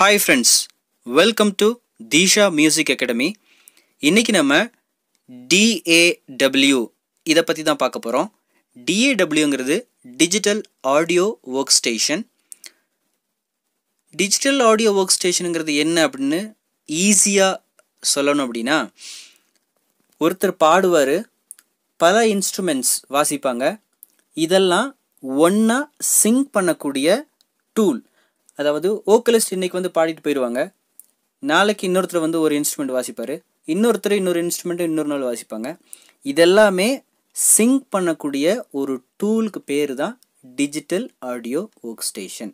Hi friends welcome to Deesha music academy இன்றைக்கி நம்ம DAW இதை பற்றி தான் பார்க்க போகிறோம் டிஏடபிள்யூங்கிறது digital audio workstation digital audio work ஸ்டேஷனுங்கிறது என்ன அப்படின்னு ஈஸியாக சொல்லணும் அப்படின்னா ஒருத்தர் பாடுவார் பல இன்ஸ்ட்ருமெண்ட்ஸ் வாசிப்பாங்க இதெல்லாம் ஒன்றா சிங்க் பண்ணக்கூடிய டூல் அதாவது ஓக்கலிஸ்ட் இன்றைக்கி வந்து பாடிட்டு போயிடுவாங்க நாளைக்கு இன்னொருத்தர் வந்து ஒரு இன்ஸ்ட்ருமெண்ட் வாசிப்பார் இன்னொருத்தர் இன்னொரு இன்ஸ்ட்ருமெண்ட்டு இன்னொரு நாள் வாசிப்பாங்க இதெல்லாமே சிங்க் பண்ணக்கூடிய ஒரு டூலுக்கு பேர் தான் டிஜிட்டல் ஆடியோ ஒர்க் ஸ்டேஷன்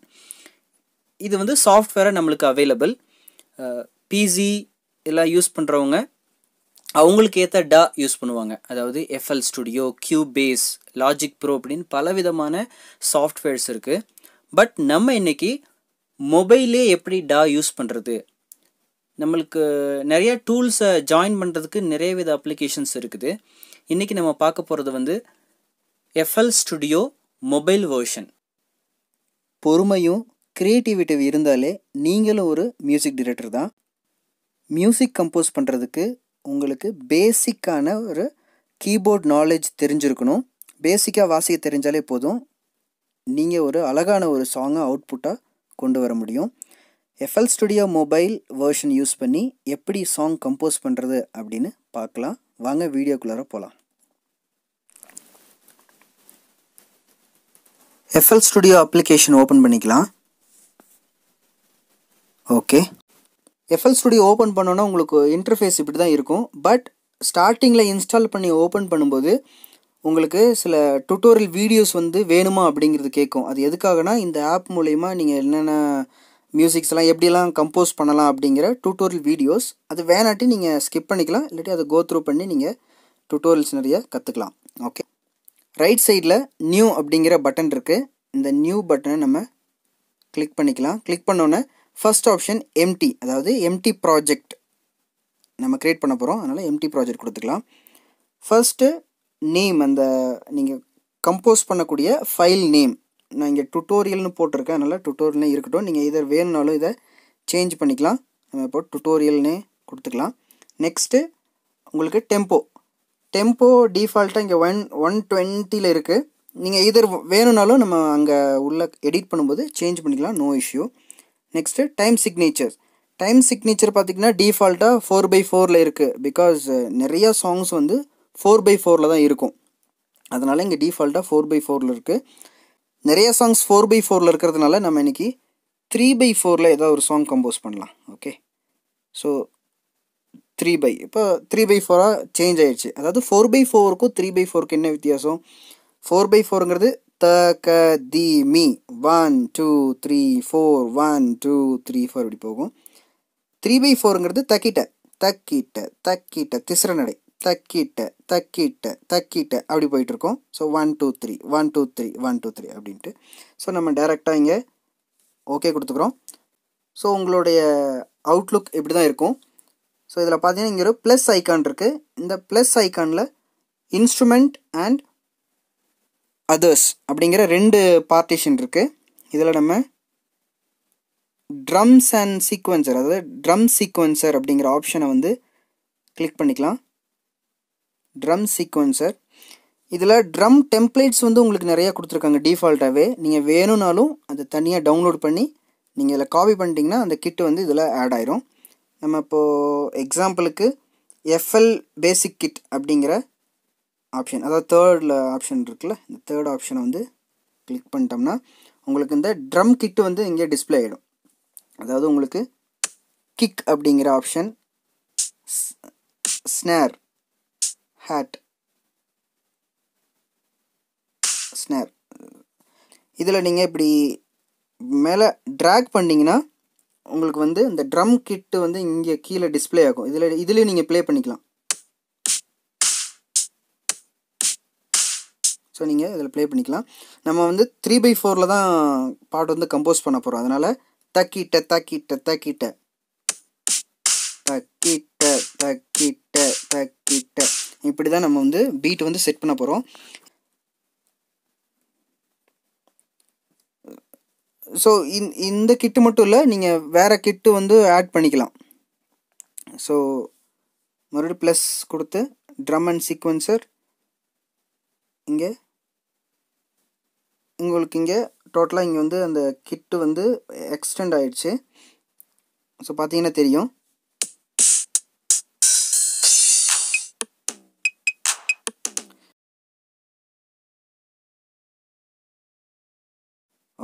இது வந்து சாஃப்ட்வேரை நம்மளுக்கு அவைலபிள் பிசி எல்லாம் யூஸ் பண்ணுறவங்க அவங்களுக்கு ஏற்ற டா யூஸ் பண்ணுவாங்க அதாவது FL Studio base Logic Pro அப்படின்னு பலவிதமான சாஃப்ட்வேர்ஸ் இருக்குது பட் நம்ம இன்றைக்கி மொபைலே எப்படி டா யூஸ் பண்ணுறது நம்மளுக்கு நிறைய டூல்ஸை ஜாயின் பண்ணுறதுக்கு நிறைய வித அப்ளிகேஷன்ஸ் இருக்குது இன்றைக்கி நம்ம பார்க்க போகிறது வந்து எஃப்எல் ஸ்டுடியோ மொபைல் வேர்ஷன் பொறுமையும் க்ரியேட்டிவிட்டி இருந்தாலே நீங்களும் ஒரு மியூசிக் டிரெக்டர் தான் மியூசிக் கம்போஸ் பண்ணுறதுக்கு உங்களுக்கு பேசிக்கான ஒரு கீபோர்ட் நாலேஜ் தெரிஞ்சிருக்கணும் பேசிக்காக வாசிக்க தெரிஞ்சாலே போதும் நீங்கள் ஒரு அழகான ஒரு சாங்கை அவுட்புட்டாக கொண்டு வர முடியும் FL Studio mobile version use பண்ணி எப்படி சாங் கம்போஸ் பண்ணுறது அப்படின்னு பார்க்கலாம் வாங்க வீடியோக்குள்ளார போகலாம் எஃப்எல் ஸ்டுடியோ அப்ளிகேஷன் ஓப்பன் பண்ணிக்கலாம் ஓகே எஃப்எல் ஸ்டுடியோ ஓப்பன் பண்ணோன்னா உங்களுக்கு இன்டர்ஃபேஸ் இப்படி தான் இருக்கும் பட் ஸ்டார்டிங்கில் இன்ஸ்டால் பண்ணி ஓப்பன் பண்ணும்போது உங்களுக்கு சில டுட்டோரியல் வீடியோஸ் வந்து வேணுமா அப்படிங்கிறது கேட்கும் அது எதுக்காகனா இந்த ஆப் மூலயமா நீங்கள் என்னென்ன மியூசிக்ஸ்லாம் எப்படிலாம் கம்போஸ் பண்ணலாம் அப்படிங்கிற டுட்டோரியல் வீடியோஸ் அது வேணாட்டி நீங்கள் ஸ்கிப் பண்ணிக்கலாம் இல்லாட்டி அதை கோ த்ரூ பண்ணி நீங்கள் டுட்டோரியல்ஸ் நிறைய கற்றுக்கலாம் ஓகே ரைட் சைடில் நியூ அப்படிங்கிற பட்டன் இருக்குது இந்த நியூ பட்டனை நம்ம கிளிக் பண்ணிக்கலாம் கிளிக் பண்ணோன்னே ஃபஸ்ட் ஆப்ஷன் எம்டி அதாவது எம்டி ப்ராஜெக்ட் நம்ம க்ரியேட் பண்ண போகிறோம் அதனால் எம்டி ப்ராஜெக்ட் கொடுத்துக்கலாம் ஃபஸ்ட்டு நேம் அந்த நீங்கள் கம்போஸ் பண்ணக்கூடிய ஃபைல் நேம் நான் இங்கே டுட்டோரியல்னு போட்டிருக்கேன் அதனால் டுட்டோரியல்னே இருக்கட்டும் நீங்கள் இதை வேணும்னாலும் இதை சேஞ்ச் பண்ணிக்கலாம் நம்ம இப்போ டுட்டோரியல்னே கொடுத்துக்கலாம் நெக்ஸ்ட்டு உங்களுக்கு டெம்போ டெம்போ டிஃபால்ட்டாக இங்கே ஒன் ஒன் டுவெண்ட்டியில் இருக்குது நீங்கள் இதர் வேணும்னாலும் நம்ம அங்கே உள்ள எடிட் பண்ணும்போது சேஞ்ச் பண்ணிக்கலாம் no issue next time signature time signature பார்த்திங்கன்னா டிஃபால்ட்டாக ஃபோர் பை ஃபோரில் இருக்குது பிகாஸ் நிறையா சாங்ஸ் வந்து ஃபோர் பை ஃபோரில் தான் இருக்கும் அதனால் இங்கே டிஃபால்ட்டாக ஃபோர் பை ஃபோரில் இருக்குது நிறைய சாங்ஸ் ஃபோர் பை ஃபோரில் இருக்கிறதுனால நம்ம இன்றைக்கி த்ரீ பை ஃபோரில் ஏதாவது ஒரு சாங் கம்போஸ் பண்ணலாம் ஓகே ஸோ த்ரீ பை இப்போ த்ரீ பை ஃபோராக சேஞ்ச் ஆகிடுச்சு அதாவது ஃபோர் பை ஃபோருக்கும் த்ரீ பை ஃபோருக்கு என்ன வித்தியாசம் ஃபோர் பை ஃபோருங்கிறது த க தி மீ one two three four one two three four இப்படி போகும் த்ரீ பை ஃபோருங்கிறது தக்கிட்ட தக்கிட்ட தக்கிட்ட திசர நடை தக்கிட்ட தக்கிட்ட தக்கிட்ட அப்படி போயிட்டுருக்கோம் so one two three one two three one two three அப்படின்ட்டு ஸோ நம்ம டேரெக்டாக இங்கே ஓகே கொடுத்துக்குறோம் ஸோ உங்களுடைய அவுட்லுக் இப்படி தான் இருக்கும் ஸோ இதில் பார்த்தீங்கன்னா இங்கே ஒரு ப்ளஸ் ஐக்கான் இருக்குது இந்த ப்ளஸ் ஐக்கானில் இன்ஸ்ட்ருமெண்ட் அண்ட் அதர்ஸ் அப்படிங்கிற ரெண்டு பார்ட்டிஷன் இருக்குது இதில் நம்ம ட்ரம்ஸ் அண்ட் சீக்வன்சர் அதாவது ட்ரம் சீக்வன்சர் அப்படிங்கிற ஆப்ஷனை வந்து கிளிக் பண்ணிக்கலாம் ட்ரம் சீக்வன்சர் இதில் ட்ரம் டெம்ப்ளேட்ஸ் வந்து உங்களுக்கு நிறையா கொடுத்துருக்காங்க டிஃபால்ட்டாகவே நீங்கள் வேணும்னாலும் அதை தனியாக டவுன்லோட் பண்ணி நீங்கள் இதில் காப்பி பண்ணிட்டீங்கன்னா அந்த கிட்டு வந்து இதில் ஆட் ஆயிரும் நம்ம இப்போது எக்ஸாம்பிளுக்கு எஃப்எல் பேசிக் கிட் அப்படிங்கிற ஆப்ஷன் அதாவது தேர்டில் ஆப்ஷன் இருக்குல்ல இந்த தேர்ட் ஆப்ஷனை வந்து கிளிக் பண்ணிட்டோம்னா உங்களுக்கு இந்த ட்ரம் கிட்டு வந்து இங்கே டிஸ்பிளே ஆகிடும் அதாவது உங்களுக்கு கிக் அப்படிங்கிற ஆப்ஷன் ஸ்னேர் ஹேட் ஸ்னாப் இதில் நீங்கள் இப்படி மேலே ட்ராக் பண்ணிங்கன்னா உங்களுக்கு வந்து இந்த ட்ரம் கிட்டு வந்து இங்கே கீழே டிஸ்பிளே ஆகும் இதில் இதுலேயும் நீங்கள் ப்ளே பண்ணிக்கலாம் ஸோ நீங்கள் இதில் ப்ளே பண்ணிக்கலாம் நம்ம வந்து த்ரீ பை ஃபோரில் தான் பாட்டு வந்து கம்போஸ் பண்ண போகிறோம் அதனால் தக்கிட்ட தக்கிட்ட தக்கிட்ட தக்கிட்ட தக்கிட்ட தக்கிட்ட இப்படி தான் நம்ம வந்து பீட் வந்து செட் பண்ண போகிறோம் ஸோ இந் இந்த கிட்டு மட்டும் இல்லை நீங்கள் வேறு கிட்டு வந்து ஆட் பண்ணிக்கலாம் ஸோ மறுபடியும் ப்ளஸ் கொடுத்து ட்ரம் அண்ட் சீக்வன்சர் இங்கே உங்களுக்கு இங்கே டோட்டலாக இங்கே வந்து அந்த கிட்டு வந்து எக்ஸ்டெண்ட் ஆகிடுச்சு ஸோ பார்த்தீங்கன்னா தெரியும்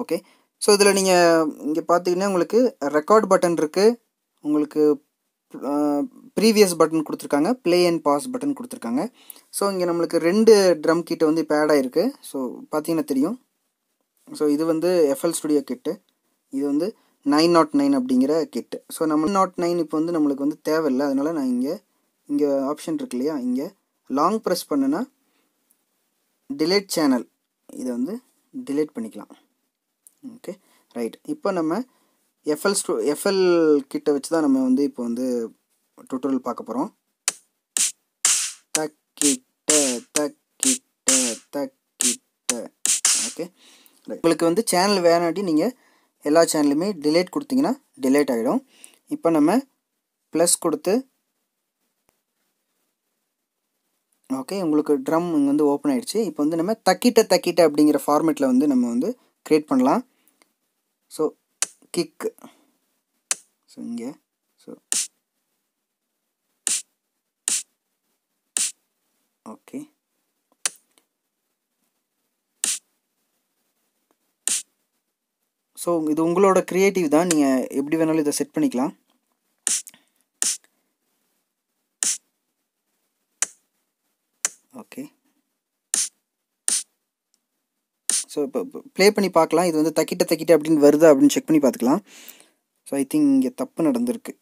ஓகே ஸோ இதில் நீங்கள் இங்கே பார்த்தீங்கன்னா உங்களுக்கு ரெக்கார்ட் பட்டன் இருக்குது உங்களுக்கு ப்ரீவியஸ் பட்டன் கொடுத்துருக்காங்க ப்ளே அண்ட் பாஸ் பட்டன் கொடுத்துருக்காங்க ஸோ இங்கே நம்மளுக்கு ரெண்டு ட்ரம் கிட்டு வந்து இப்போ ஆட் ஆகிருக்கு ஸோ பார்த்தீங்கன்னா தெரியும் ஸோ இது வந்து எஃப்எல் ஸ்டுடியோ கிட்டு இது வந்து நைன் நாட் நைன் அப்படிங்கிற கிட்டு ஸோ நம்ம நாட் நைன் இப்போ வந்து நம்மளுக்கு வந்து தேவையில்லை அதனால் நான் இங்கே இங்கே ஆப்ஷன் இருக்கு இல்லையா இங்கே லாங் ப்ரெஸ் பண்ணுன்னா டிலேட் சேனல் இதை வந்து டிலேட் பண்ணிக்கலாம் ஓகே ரைட் இப்போ நம்ம எஃப்எல் ஸ்டூ எஃப்எல் கிட்ட வச்சு தான் நம்ம வந்து இப்போ வந்து டுட்டோரியல் பார்க்க போகிறோம் தக்கிட்ட தக்கிட்ட தக்கிட்ட ஓகே உங்களுக்கு வந்து சேனல் வேணாட்டி நீங்கள் எல்லா சேனலுமே டிலேட் கொடுத்தீங்கன்னா டிலேட் ஆகிடும் இப்போ நம்ம ப்ளஸ் கொடுத்து ஓகே உங்களுக்கு ட்ரம் இங்கே வந்து ஓப்பன் ஆகிடுச்சு இப்போ வந்து நம்ம தக்கிட்ட தக்கிட்ட அப்படிங்கிற ஃபார்மேட்டில் வந்து நம்ம வந்து க்ரியேட் பண்ணலாம் ஸோ கிக்கு ஸோ இங்கே ஸோ ஓகே ஸோ இது உங்களோட க்ரியேட்டிவ் தான் நீங்கள் எப்படி வேணாலும் இதை செட் பண்ணிக்கலாம் ஓகே ஸோ இப்போ ப்ளே பண்ணி பார்க்கலாம் இது வந்து தக்கிட்ட தக்கிட்ட அப்படின்னு வருதா அப்படின்னு செக் பண்ணி பார்த்துக்கலாம் ஸோ ஐ திங்க் இங்கே தப்பு நடந்திருக்கு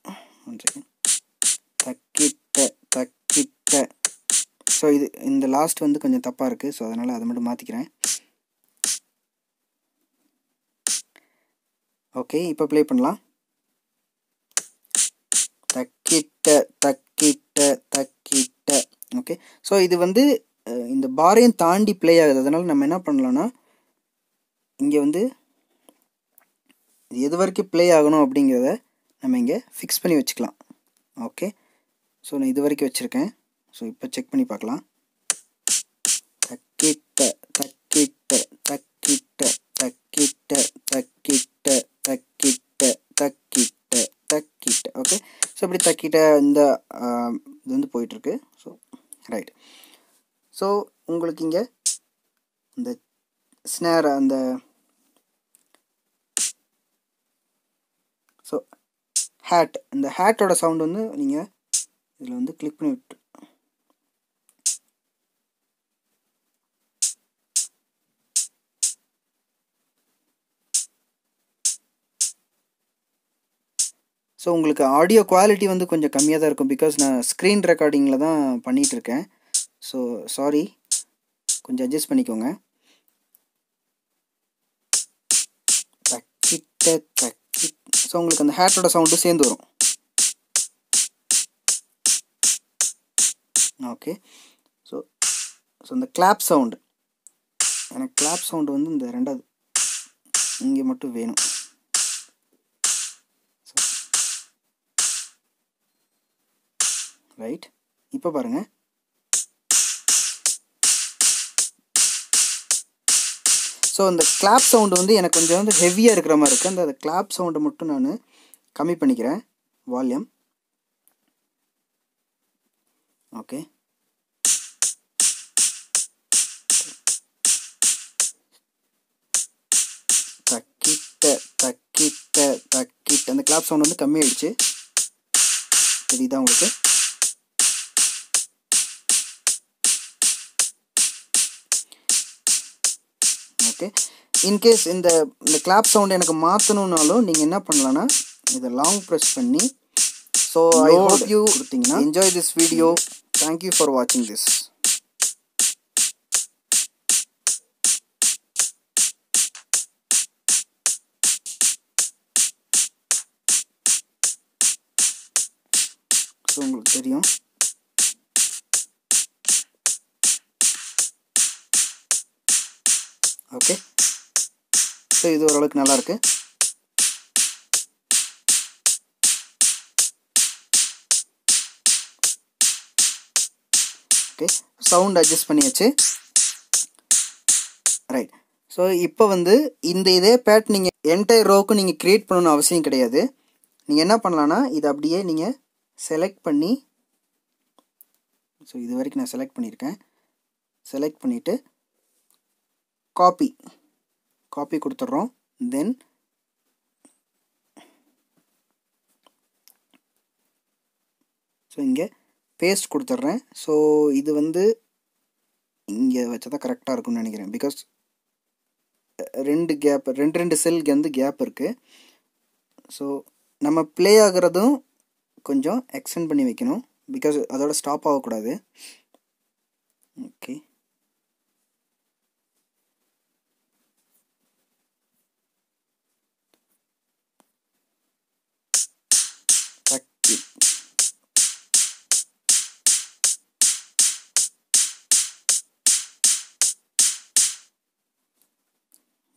ஒன் செகண்ட் தக்கிட்ட தக்கிட்ட ஸோ இது இந்த லாஸ்ட் வந்து கொஞ்சம் தப்பாக இருக்குது ஸோ அதனால் அதை மட்டும் மாற்றிக்கிறேன் ஓகே இப்போ ப்ளே பண்ணலாம் தக்கிட்ட தக்கிட்ட தக்கிட்ட ஓகே ஸோ இது வந்து இந்த பாரையும் தாண்டி ப்ளே ஆகுது அதனால் நம்ம என்ன பண்ணலாம்னா இங்கே வந்து இது எது வரைக்கும் ப்ளே ஆகணும் அப்படிங்கிறத நம்ம இங்கே ஃபிக்ஸ் பண்ணி வச்சுக்கலாம் ஓகே ஸோ நான் இது வரைக்கும் வச்சுருக்கேன் ஸோ இப்போ செக் பண்ணி பார்க்கலாம் தக்கிட்ட தக்கிட்ட தக்கிட்ட தக்கிட்ட தக்கிட்ட தக்கிட்ட தக்கிட்ட தக்கிட்ட ஓகே ஸோ இப்படி தக்கிட்ட இந்த இது வந்து போயிட்டுருக்கு ஸோ ரைட் ஸோ உங்களுக்கு இங்கே இந்த ஸ்னேர் அந்த ஸோ ஹேட் இந்த ஹேட்டோட சவுண்ட் வந்து நீங்கள் இதில் வந்து கிளிக் பண்ணி விட்டு ஸோ உங்களுக்கு ஆடியோ குவாலிட்டி வந்து கொஞ்சம் கம்மியாக தான் இருக்கும் பிகாஸ் நான் ஸ்க்ரீன் ரெக்கார்டிங்கில் தான் பண்ணிகிட்ருக்கேன் ஸோ சாரி கொஞ்சம் அட்ஜஸ்ட் பண்ணிக்கோங்க தக்கிட்ட தக் ஸோ உங்களுக்கு அந்த ஹேட்டோட சவுண்டு சேர்ந்து வரும் ஓகே ஸோ ஸோ இந்த கிளாப் சவுண்டு எனக்கு கிளாப் சவுண்டு வந்து இந்த ரெண்டாவது இங்கே மட்டும் வேணும் ரைட் இப்போ பாருங்கள் ஸோ அந்த கிளாப் சவுண்டு வந்து எனக்கு கொஞ்சம் வந்து ஹெவியாக இருக்கிற மாதிரி இருக்குது அந்த அந்த கிளாப் சவுண்டை மட்டும் நான் கம்மி பண்ணிக்கிறேன் வால்யூம் ஓகே தக்கிட்ட தக்கிட்ட தக்கிட்ட அந்த கிளாப் சவுண்ட் வந்து கம்மியாயிடுச்சு தெரியுதா உங்களுக்கு ஓகே இன்கேஸ் இந்த இந்த கிளாப் சவுண்ட் எனக்கு மாற்றணுன்னாலும் நீங்கள் என்ன பண்ணலான்னா இதை லாங் ப்ரெஸ் பண்ணி ஸோ ஐ ஹோப் யூ கொடுத்தீங்கன்னா enjoy this video thank you for வாட்சிங் திஸ் உங்களுக்கு தெரியும் ஓகே ஸோ இது ஓரளவுக்கு நல்லாயிருக்கு ஓகே சவுண்ட் அட்ஜஸ்ட் பண்ணியாச்சு ரைட் ஸோ இப்போ வந்து இந்த இதே பேட் நீங்கள் என்டையர் ரோக்கு நீங்கள் க்ரியேட் பண்ணணும்னு அவசியம் கிடையாது நீங்கள் என்ன பண்ணலான்னா இதை அப்படியே நீங்கள் செலக்ட் பண்ணி ஸோ இது வரைக்கும் நான் செலக்ட் பண்ணியிருக்கேன் செலக்ட் பண்ணிவிட்டு காப்பி காப்பி கொடுத்துட்றோம் தென் ஸோ இங்கே பேஸ்ட் கொடுத்துட்றேன் ஸோ இது வந்து இங்கே வச்சா தான் கரெக்டாக இருக்கும்னு நினைக்கிறேன் பிகாஸ் ரெண்டு கேப் ரெண்டு ரெண்டு செல்க்கு வந்து கேப் இருக்குது ஸோ நம்ம ப்ளே ஆகிறதும் கொஞ்சம் எக்ஸ்டெண்ட் பண்ணி வைக்கணும் பிகாஸ் அதோட ஸ்டாப் ஆகக்கூடாது ஓகே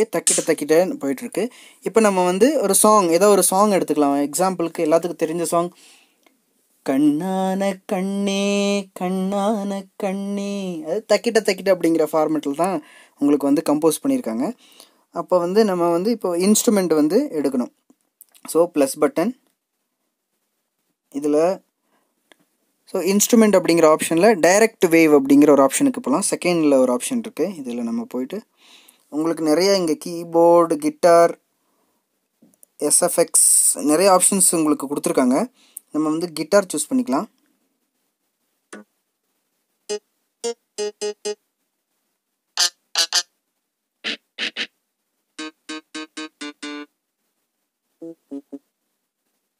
இருக்குது தக்கிட்ட தக்கிட்டன்னு போயிட்டுருக்கு இப்போ நம்ம வந்து ஒரு சாங் ஏதோ ஒரு சாங் எடுத்துக்கலாம் எக்ஸாம்பிளுக்கு எல்லாத்துக்கும் தெரிஞ்ச சாங் கண்ணான கண்ணே கண்ணான கண்ணே அது தக்கிட்ட தக்கிட்ட அப்படிங்கிற ஃபார்மேட்டில் தான் உங்களுக்கு வந்து கம்போஸ் பண்ணியிருக்காங்க அப்போ வந்து நம்ம வந்து இப்போ இன்ஸ்ட்ருமெண்ட் வந்து எடுக்கணும் ஸோ ப்ளஸ் பட்டன் இதில் ஸோ இன்ஸ்ட்ருமெண்ட் அப்படிங்கிற ஆப்ஷனில் டைரக்ட் வேவ் அப்படிங்கிற ஒரு ஆப்ஷனுக்கு போகலாம் செகண்டில் ஒரு ஆப்ஷன் இருக்குது இதில் நம்ம போயிட்டு உங்களுக்கு நிறைய இங்கே கீபோர்டு கிட்டார் எஸ்எஃப்எக்ஸ் நிறைய ஆப்ஷன்ஸ் உங்களுக்கு கொடுத்துருக்காங்க நம்ம வந்து கிட்டார் சூஸ் பண்ணிக்கலாம்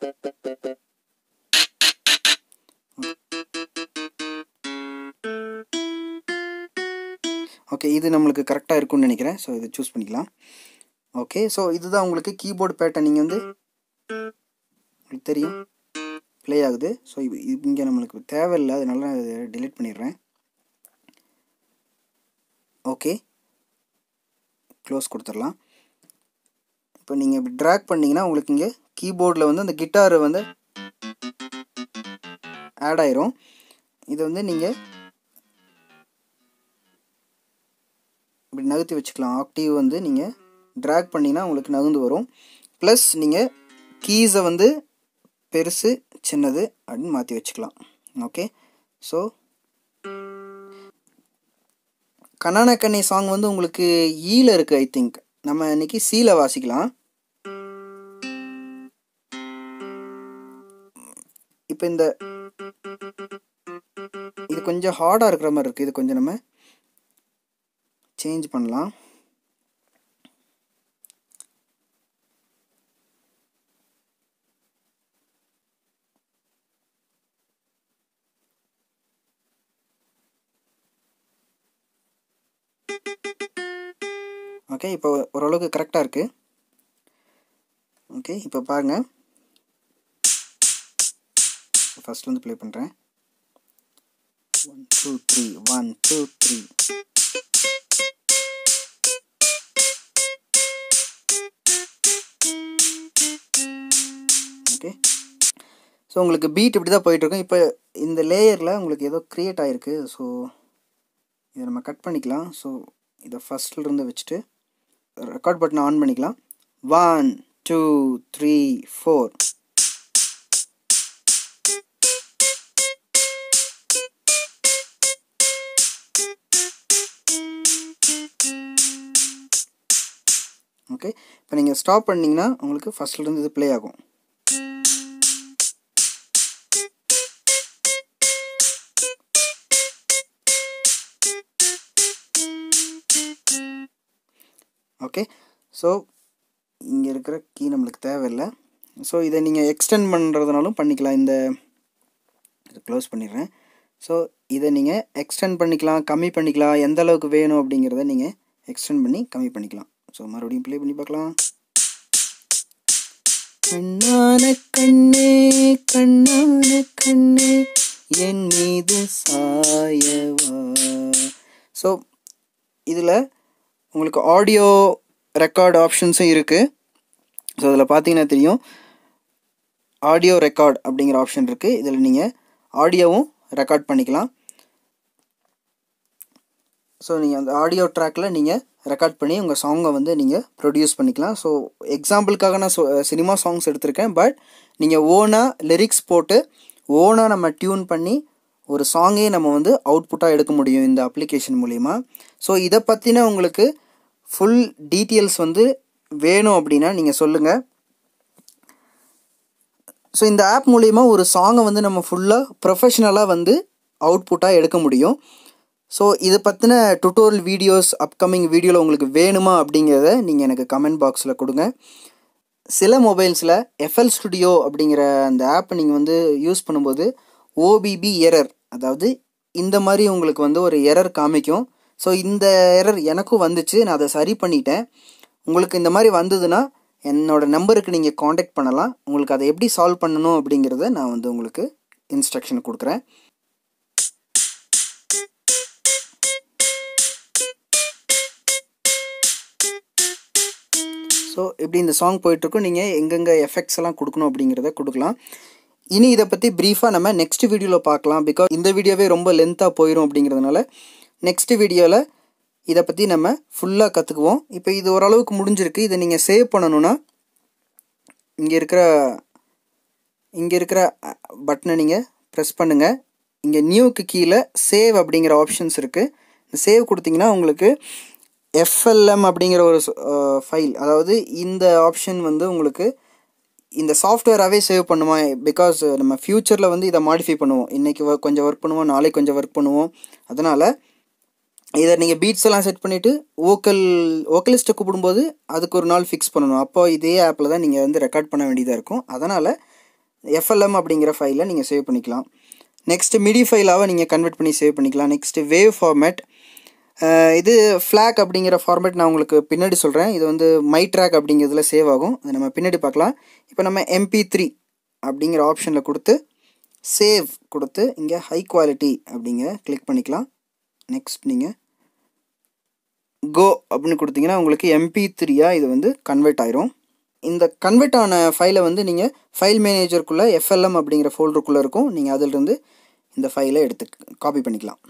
Thank you. ஓகே இது நம்மளுக்கு கரெக்டாக இருக்கும்னு நினைக்கிறேன் ஸோ இதை சூஸ் பண்ணிக்கலாம் ஓகே ஸோ இதுதான் உங்களுக்கு கீபோர்டு பேட்டர் நீங்கள் வந்து உங்களுக்கு தெரியும் ப்ளே ஆகுது ஸோ இங்கே நம்மளுக்கு தேவையில்லை அதனால நான் இதை டிலீட் பண்ணிடுறேன் ஓகே க்ளோஸ் கொடுத்துடலாம் இப்போ நீங்கள் இப்படி ட்ராக் பண்ணிங்கன்னா உங்களுக்கு இங்கே கீபோர்டில் வந்து அந்த கிட்டார் வந்து ஆட் ஆயிரும் இது வந்து நீங்கள் இப்படி நகர்த்தி வச்சுக்கலாம் ஆக்டிவ் வந்து நீங்கள் ட்ராக் பண்ணிங்கன்னா உங்களுக்கு நகர்ந்து வரும் ப்ளஸ் நீங்கள் கீஸை வந்து பெருசு சின்னது அப்படின்னு மாற்றி வச்சுக்கலாம் ஓகே ஸோ கண்ணான கண்ணி சாங் வந்து உங்களுக்கு ஈல இருக்குது ஐ திங்க் நம்ம இன்னைக்கு சீல வாசிக்கலாம் இப்போ இந்த இது கொஞ்சம் ஹார்டாக இருக்கிற மாதிரி இருக்குது இது கொஞ்சம் நம்ம சேஞ்ச் பண்ணலாம் ஓகே இப்போ ஓரளவுக்கு கரெக்டாக இருக்குது ஓகே இப்போ பாருங்கள் ஃபஸ்ட்லேருந்து ப்ளே பண்ணுறேன் one two three one two three இருக்கு ஸோ உங்களுக்கு பீட் இப்படி தான் போயிட்டுருக்கும் இப்போ இந்த லேயரில் உங்களுக்கு ஏதோ க்ரியேட் ஆகிருக்கு ஸோ இதை நம்ம கட் பண்ணிக்கலாம் ஸோ இதை ஃபஸ்ட்லேருந்து வச்சுட்டு ரெக்கார்ட் பட்டனை ஆன் பண்ணிக்கலாம் one two three four okay இப்போ நீங்கள் ஸ்டாப் பண்ணிங்கன்னா உங்களுக்கு ஃபஸ்ட்லேருந்து இது ப்ளே ஆகும் ஓகே ஸோ இங்கே இருக்கிற கீ நம்மளுக்கு தேவையில்லை ஸோ இதை நீங்கள் எக்ஸ்டெண்ட் பண்ணுறதுனாலும் பண்ணிக்கலாம் இந்த க்ளோஸ் பண்ணிடுறேன் ஸோ இதை நீங்கள் எக்ஸ்டெண்ட் பண்ணிக்கலாம் கம்மி பண்ணிக்கலாம் எந்த அளவுக்கு வேணும் அப்படிங்கிறத நீங்கள் எக்ஸ்டெண்ட் பண்ணி கம்மி பண்ணிக்கலாம் ஸோ மறுபடியும் ப்ளே பண்ணி பார்க்கலாம் கண்ணான கண்ணே கண்ணான கண்ணே என் மீது சாயவா ஸோ இதில் உங்களுக்கு ஆடியோ ரெக்கார்டு ஆப்ஷன்ஸும் இருக்குது ஸோ அதில் பார்த்தீங்கன்னா தெரியும் ஆடியோ ரெக்கார்ட் அப்படிங்கிற ஆப்ஷன் இருக்குது இதில் நீங்கள் ஆடியோவும் ரெக்கார்ட் பண்ணிக்கலாம் ஸோ நீங்கள் அந்த ஆடியோ ட்ராக்கில் நீங்கள் ரெக்கார்ட் பண்ணி உங்கள் சாங்கை வந்து நீங்கள் ப்ரொடியூஸ் பண்ணிக்கலாம் ஸோ எக்ஸாம்பிளுக்காக நான் சினிமா சாங்ஸ் எடுத்திருக்கேன் பட் நீங்கள் ஓனாக லிரிக்ஸ் போட்டு ஓனாக நம்ம டியூன் பண்ணி ஒரு சாங்கே நம்ம வந்து அவுட்புட்டாக எடுக்க முடியும் இந்த அப்ளிகேஷன் மூலிமா ஸோ இதை பற்றின உங்களுக்கு ஃபுல் டீட்டெயில்ஸ் வந்து வேணும் அப்படின்னா நீங்கள் சொல்லுங்கள் ஸோ இந்த ஆப் மூலிமா ஒரு சாங்கை வந்து நம்ம ஃபுல்லாக ப்ரொஃபஷ்னலாக வந்து அவுட்புட்டாக எடுக்க முடியும் ஸோ இதை பற்றின டுட்டோரியல் வீடியோஸ் அப்கமிங் வீடியோவில் உங்களுக்கு வேணுமா அப்படிங்கிறத நீங்கள் எனக்கு கமெண்ட் பாக்ஸில் கொடுங்க சில மொபைல்ஸில் எஃப்எல் ஸ்டுடியோ அப்படிங்கிற அந்த ஆப்பை நீங்கள் வந்து யூஸ் பண்ணும்போது ஓபிபி எரர் அதாவது இந்த மாதிரி உங்களுக்கு வந்து ஒரு எரர் காமிக்கும் ஸோ இந்த எரர் எனக்கும் வந்துச்சு நான் அதை சரி பண்ணிட்டேன் உங்களுக்கு இந்த மாதிரி வந்ததுன்னா என்னோடய நம்பருக்கு நீங்கள் காண்டாக்ட் பண்ணலாம் உங்களுக்கு அதை எப்படி சால்வ் பண்ணணும் அப்படிங்கிறத நான் வந்து உங்களுக்கு இன்ஸ்ட்ரக்ஷன் கொடுக்குறேன் ஸோ இப்படி இந்த சாங் போயிட்டுருக்கும் நீங்கள் எங்கெங்கே எஃபெக்ட்ஸ் எல்லாம் கொடுக்கணும் அப்படிங்கிறத கொடுக்கலாம் இனி இதை பற்றி ப்ரீஃபாக நம்ம நெக்ஸ்ட் வீடியோவில் பார்க்கலாம் பிகாஸ் இந்த வீடியோவே ரொம்ப லென்த்தாக போயிடும் அப்படிங்கிறதுனால நெக்ஸ்ட் வீடியோவில் இதை பற்றி நம்ம ஃபுல்லாக கற்றுக்குவோம் இப்போ இது ஓரளவுக்கு முடிஞ்சிருக்கு இதை நீங்கள் சேவ் பண்ணணுன்னா இங்கே இருக்கிற இங்கே இருக்கிற பட்டனை நீங்கள் ப்ரெஸ் பண்ணுங்கள் இங்கே நியூக்கு கீழே சேவ் அப்படிங்கிற ஆப்ஷன்ஸ் இருக்குது இந்த சேவ் கொடுத்தீங்கன்னா உங்களுக்கு எஃப்எல்எம் அப்படிங்கிற ஒரு ஃபைல் அதாவது இந்த ஆப்ஷன் வந்து உங்களுக்கு இந்த சாஃப்ட்வேராகவே சேவ் பண்ணுமா பிகாஸ் நம்ம ஃப்யூச்சரில் வந்து இதை மாடிஃபை பண்ணுவோம் இன்றைக்கி கொஞ்சம் ஒர்க் பண்ணுவோம் நாளைக்கு கொஞ்சம் ஒர்க் பண்ணுவோம் அதனால் இதை நீங்கள் பீட்ஸ் எல்லாம் செட் பண்ணிவிட்டு ஓக்கல் ஓக்கலிஸ்ட்டை கூப்பிடும்போது அதுக்கு ஒரு நாள் ஃபிக்ஸ் பண்ணணும் அப்போ இதே ஆப்பில் தான் நீங்கள் வந்து ரெக்கார்ட் பண்ண வேண்டியதாக இருக்கும் அதனால் எஃப்எல்எம் அப்படிங்கிற ஃபைலில் நீங்கள் சேவ் பண்ணிக்கலாம் நெக்ஸ்ட்டு மிடி ஃபைலாக நீங்கள் கன்வெர்ட் பண்ணி சேவ் பண்ணிக்கலாம் நெக்ஸ்ட்டு வேவ் ஃபார்மேட் இது ஃப்ளாக் அப்படிங்கிற ஃபார்மேட் நான் உங்களுக்கு பின்னாடி சொல்கிறேன் இது வந்து மை ட்ராக் அப்படிங்கிறதுல சேவ் ஆகும் அதை நம்ம பின்னாடி பார்க்கலாம் இப்போ நம்ம எம்பி த்ரீ அப்படிங்கிற ஆப்ஷனில் கொடுத்து சேவ் கொடுத்து இங்கே ஹை குவாலிட்டி அப்படிங்க கிளிக் பண்ணிக்கலாம் நெக்ஸ்ட் நீங்கள் கோ அப்படின்னு கொடுத்தீங்கன்னா உங்களுக்கு எம்பி த்ரீயாக இது வந்து கன்வெர்ட் ஆயிரும் இந்த கன்வெர்ட் ஆன ஃபைலை வந்து நீங்கள் ஃபைல் மேனேஜருக்குள்ளே எஃப்எல்எம் அப்படிங்கிற ஃபோல்டருக்குள்ளே இருக்கும் நீங்கள் அதிலிருந்து இந்த ஃபைலை எடுத்து காப்பி பண்ணிக்கலாம்